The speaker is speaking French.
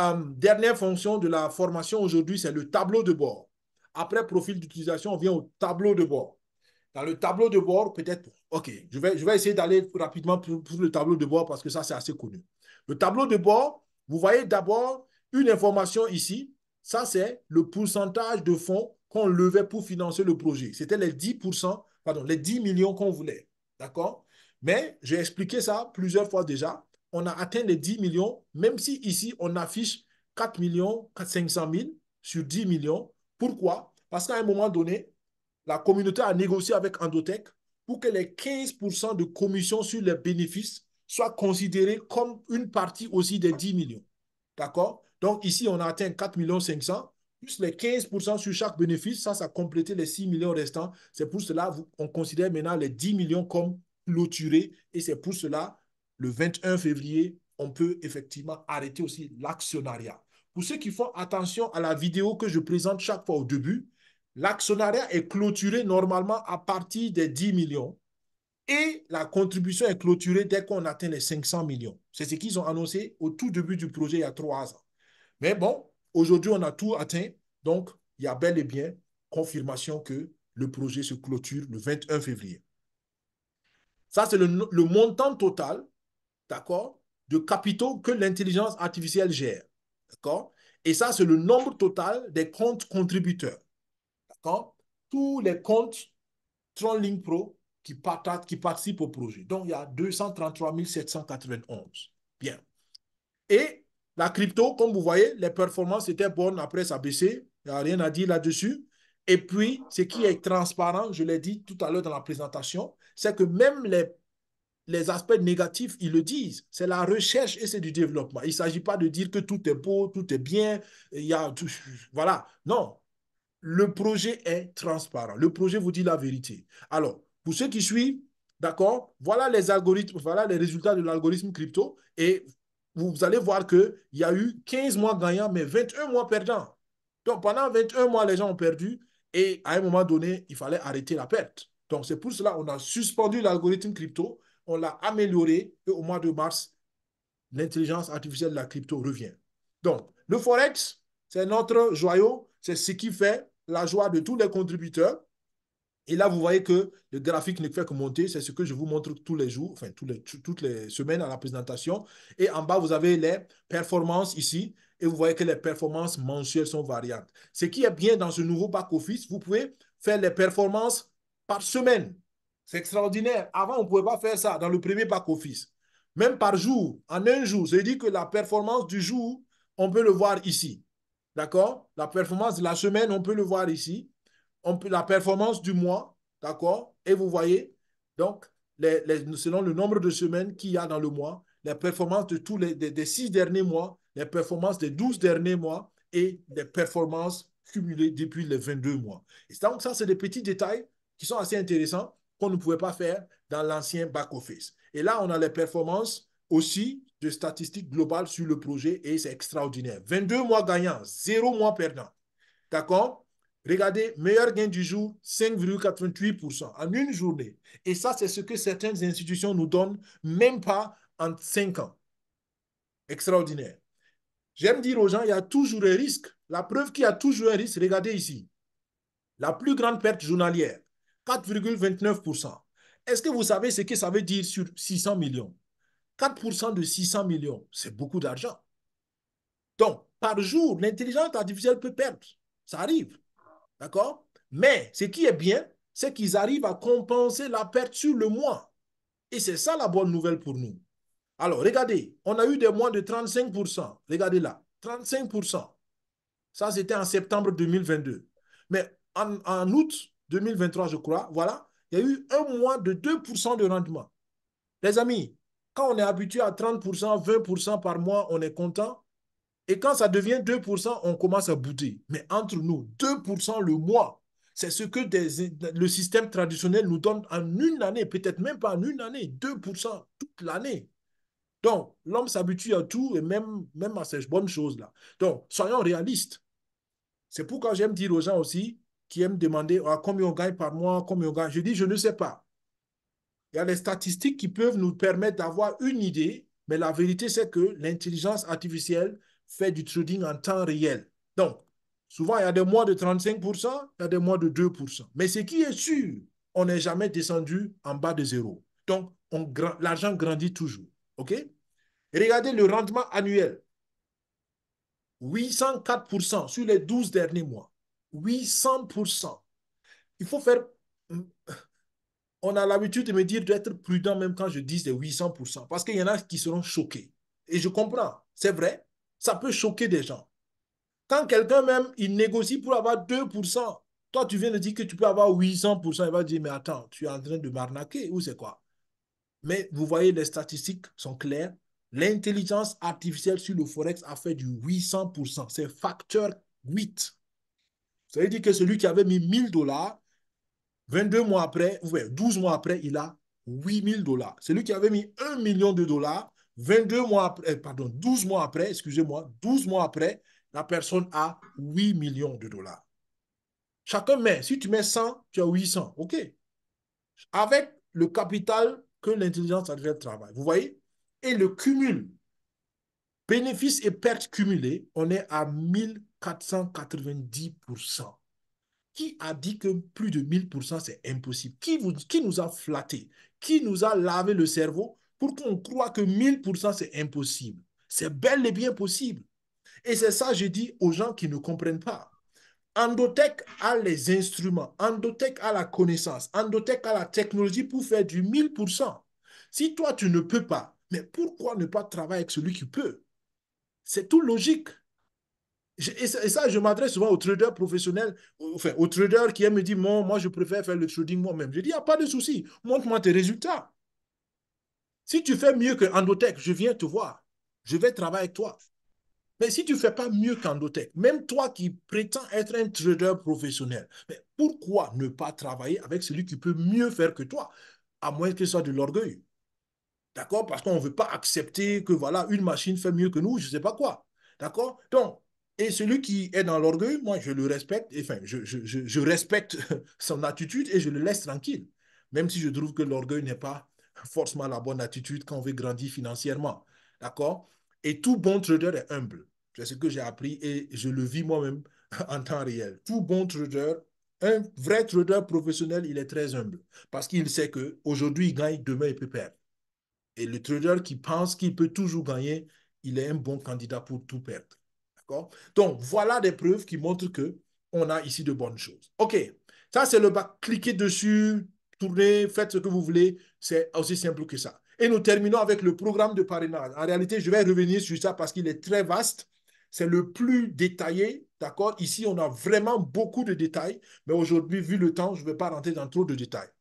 Euh, dernière fonction de la formation aujourd'hui, c'est le tableau de bord. Après profil d'utilisation, on vient au tableau de bord. Dans le tableau de bord, peut-être, OK, je vais, je vais essayer d'aller rapidement pour, pour, le tableau de bord parce que ça, c'est assez connu. Le tableau de bord, vous voyez d'abord une information ici. Ça, c'est le pourcentage de fonds qu'on levait pour financer le projet. C'était les 10%, pardon, les 10 millions qu'on voulait. D'accord? Mais j'ai expliqué ça plusieurs fois déjà on a atteint les 10 millions, même si ici, on affiche 4 millions 500 000 sur 10 millions. Pourquoi Parce qu'à un moment donné, la communauté a négocié avec Endotech pour que les 15% de commission sur les bénéfices soient considérés comme une partie aussi des 10 millions. D'accord Donc ici, on a atteint 4 millions plus les 15% sur chaque bénéfice, ça, ça complétait les 6 millions restants. C'est pour cela qu'on considère maintenant les 10 millions comme clôturés et c'est pour cela le 21 février, on peut effectivement arrêter aussi l'actionnariat. Pour ceux qui font attention à la vidéo que je présente chaque fois au début, l'actionnariat est clôturé normalement à partir des 10 millions et la contribution est clôturée dès qu'on atteint les 500 millions. C'est ce qu'ils ont annoncé au tout début du projet il y a trois ans. Mais bon, aujourd'hui, on a tout atteint. Donc, il y a bel et bien confirmation que le projet se clôture le 21 février. Ça, c'est le, montant total d'accord, de capitaux que l'intelligence artificielle gère, d'accord Et ça, c'est le nombre total des comptes contributeurs, d'accord Tous les comptes Tronlink Pro qui, partent, qui participent au projet. Donc, il y a 233 791. Bien. Et la crypto, comme vous voyez, les performances étaient bonnes après ça baissé. Il n'y a rien à dire là-dessus. Et puis, ce qui est transparent, je l'ai dit tout à l'heure dans la présentation, c'est que même les les aspects négatifs, ils le disent. C'est la recherche et c'est du développement. Il ne s'agit pas de dire que tout est beau, tout est bien, il y a tout, voilà. Non. Le projet est transparent. Le projet vous dit la vérité. Alors, pour ceux qui suivent, d'accord, voilà les algorithmes, voilà les résultats de l'algorithme crypto et vous allez voir qu'il y a eu 15 mois gagnants, mais 21 mois perdants. Donc, pendant 21 mois, les gens ont perdu et à un moment donné, il fallait arrêter la perte. Donc, c'est pour cela qu'on a suspendu l'algorithme crypto on l'a amélioré et au mois de mars, l'intelligence artificielle de la crypto revient. Donc, le Forex, c'est notre joyau, c'est ce qui fait la joie de tous les contributeurs. Et là, vous voyez que le graphique ne fait que monter. C'est ce que je vous montre tous les jours, enfin toutes les semaines à la présentation. Et en bas, vous avez les performances ici. Et vous voyez que les performances mensuelles sont variantes. Ce qui est bien dans ce nouveau back-office, vous pouvez faire les performances par semaine. C'est extraordinaire. Avant, on ne pouvait pas faire ça dans le premier back-office. Même par jour, en un jour, cest dit que la performance du jour, on peut le voir ici. D'accord La performance de la semaine, on peut le voir ici. On peut, la performance du mois, d'accord Et vous voyez, donc, les, selon le nombre de semaines qu'il y a dans le mois, les performances de tous les des, six derniers mois, les performances des douze derniers mois et les performances cumulées depuis les 22 mois. Et donc, ça, c'est des petits détails qui sont assez intéressants qu'on ne pouvait pas faire dans l'ancien back-office. Et là, on a les performances aussi de statistiques globales sur le projet et c'est extraordinaire. 22 mois gagnants, 0 mois perdants. D'accord Regardez, meilleur gain du jour, 5,88% en une journée. Et ça, c'est ce que certaines institutions nous donnent, même pas en 5 ans. Extraordinaire. J'aime dire aux gens, il y a toujours un risque. La preuve qu'il y a toujours un risque, regardez ici. La plus grande perte journalière, 4,29%. Est-ce que vous savez ce que ça veut dire sur 600 millions 4% de 600 millions, c'est beaucoup d'argent. Donc, par jour, l'intelligence artificielle peut perdre. Ça arrive. D'accord Mais ce qui est bien, c'est qu'ils arrivent à compenser la perte sur le mois. Et c'est ça la bonne nouvelle pour nous. Alors, regardez, on a eu des mois de 35%. Regardez là, 35%. Ça, c'était en septembre 2022. Mais en, en août, 2023, je crois. Voilà, il y a eu un mois de 2% de rendement. Les amis, quand on est habitué à 30%, 20% par mois, on est content. Et quand ça devient 2%, on commence à bouder. Mais entre nous, 2% le mois, c'est ce que le système traditionnel nous donne en une année, peut-être même pas en une année, 2% toute l'année. Donc, l'homme s'habitue à tout et même, même à ces bonnes choses-là. Donc, soyons réalistes. C'est pourquoi j'aime dire aux gens aussi, qui aime demander ah, combien on gagne par mois, combien on gagne. Je dis, je ne sais pas. Il y a les statistiques qui peuvent nous permettre d'avoir une idée, mais la vérité, c'est que l'intelligence artificielle fait du trading en temps réel. Donc, souvent, il y a des mois de 35%, il y a des mois de 2%. Mais ce qui est sûr, on n'est jamais descendu en bas de zéro. Donc, l'argent grandit toujours. OK? Regardez le rendement annuel. 804% sur les 12 derniers mois. 800%. Il faut faire... Euh, on a l'habitude de me dire d'être prudent même quand je dis c'est 800%, parce qu'il y en a qui seront choqués. Et je comprends, c'est vrai, ça peut choquer des gens. Quand quelqu'un même, il négocie pour avoir 2%, toi tu viens de dire que tu peux avoir 800%, il va dire, mais attends, tu es en train de m'arnaquer ou c'est quoi Mais vous voyez, les statistiques sont claires. L'intelligence artificielle sur le Forex a fait du 800%, c'est facteur 8. Ça veut dire que celui qui avait mis 1000 dollars, 22 mois après, ouais, 12 mois après, il a 8000 dollars. Celui qui avait mis 1 million de dollars, 22 mois après, euh, pardon, 12 mois après, excusez-moi, 12 mois après, la personne a 8 millions de dollars. Chacun met, si tu mets 100, tu as 800, OK. Avec le capital que l'intelligence artificielle travaille, vous voyez Et le cumul, bénéfices et pertes cumulés, on est à 1000 490%. Qui a dit que plus de 1000%, c'est impossible qui, vous, qui nous a flatté Qui nous a lavé le cerveau pour qu'on croit que 1000%, c'est impossible C'est bel et bien possible. Et c'est ça, je dis aux gens qui ne comprennent pas. Endotech a les instruments, Endotech a la connaissance, Endotech a la technologie pour faire du 1000%. Si toi, tu ne peux pas, mais pourquoi ne pas travailler avec celui qui peut C'est tout logique. Et ça, je m'adresse souvent aux traders professionnels, enfin, aux traders qui aiment me dire, moi, moi, je préfère faire le trading moi-même. Je dis, il n'y a pas de souci, montre-moi tes résultats. Si tu fais mieux Andotech, je viens te voir. Je vais travailler avec toi. Mais si tu ne fais pas mieux qu'Andotech, même toi qui prétends être un trader professionnel, mais pourquoi ne pas travailler avec celui qui peut mieux faire que toi, à moins que ce soit de l'orgueil D'accord Parce qu'on ne veut pas accepter que voilà, une machine fait mieux que nous, je ne sais pas quoi. D'accord Donc, et celui qui est dans l'orgueil, moi, je le respecte, enfin, je, respecte son attitude et je le laisse tranquille, même si je trouve que l'orgueil n'est pas forcément la bonne attitude quand on veut grandir financièrement. D'accord Et tout bon trader est humble. C'est ce que j'ai appris et je le vis moi-même en temps réel. Tout bon trader, un vrai trader professionnel, il est très humble parce qu'il sait qu'aujourd'hui, il gagne, demain, il peut perdre. Et le trader qui pense qu'il peut toujours gagner, il est un bon candidat pour tout perdre. Donc, voilà des preuves qui montrent que on a ici de bonnes choses. OK. Ça, c'est le bas. Cliquez dessus, tournez, faites ce que vous voulez. C'est aussi simple que ça. Et nous terminons avec le programme de parrainage. En réalité, je vais revenir sur ça parce qu'il est très vaste. C'est le plus détaillé, d'accord Ici, on a vraiment beaucoup de détails, mais aujourd'hui, vu le temps, je ne vais pas rentrer dans trop de détails.